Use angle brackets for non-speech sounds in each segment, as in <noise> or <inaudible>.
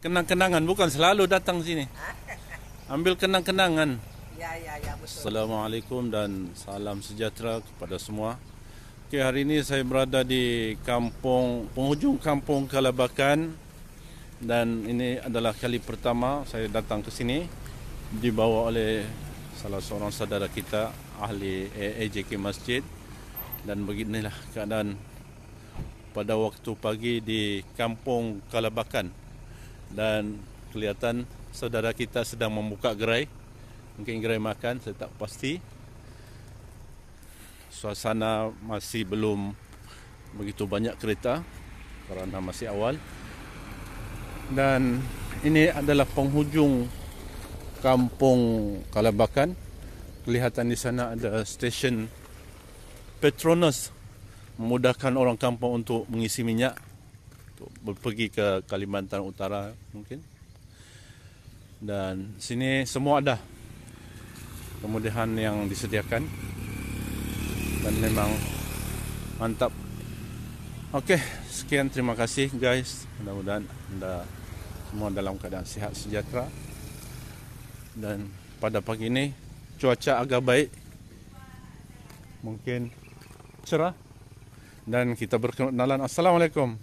Kenang-kenangan bukan selalu datang sini. <laughs> Ambil kenang-kenangan. Ya, ya, ya, Assalamualaikum dan salam sejahtera kepada semua. Okay, hari ini saya berada di kampung penghujung kampung Kalabakan dan ini adalah kali pertama saya datang ke sini dibawa oleh salah seorang saudara kita ahli AJK Masjid dan beginilah keadaan pada waktu pagi di kampung Kalabakan dan kelihatan saudara kita sedang membuka gerai. Mungkin gerai makan, saya tak pasti. Suasana masih belum begitu banyak kereta kerana masih awal. Dan ini adalah penghujung kampung Kalabakan. Kelihatan di sana ada stesen Petronas memudahkan orang kampung untuk mengisi minyak untuk pergi ke Kalimantan Utara mungkin. Dan sini semua ada kemudahan yang disediakan dan memang mantap. Oke, okay, sekian terima kasih guys. Mudah-mudahan anda semua dalam keadaan sihat sejahtera. Dan pada pagi ini cuaca agak baik. Mungkin cerah dan kita berkenalan. Assalamualaikum.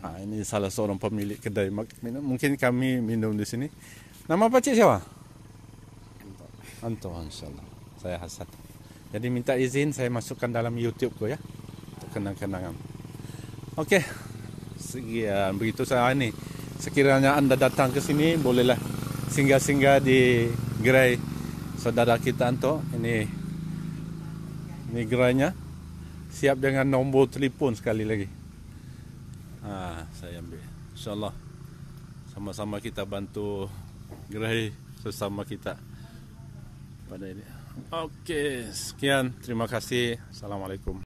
Ha, ini salah seorang pemilik kedai minum. Mungkin kami minum di sini. Nama apa cik siapa? Anto. Anto, insyaAllah. Saya Hasan. Jadi minta izin saya masukkan dalam YouTube ku ya. Untuk kenang-kenangan. Okey. Sekian. Begitu saya ini. Sekiranya anda datang ke sini, bolehlah singgah-singgah di gerai saudara kita Anto. Ini ini gerainya. Siap dengan nombor telefon sekali lagi ha, saya ambil insyaallah sama-sama kita bantu gerai sesama kita pada ini okey sekian terima kasih assalamualaikum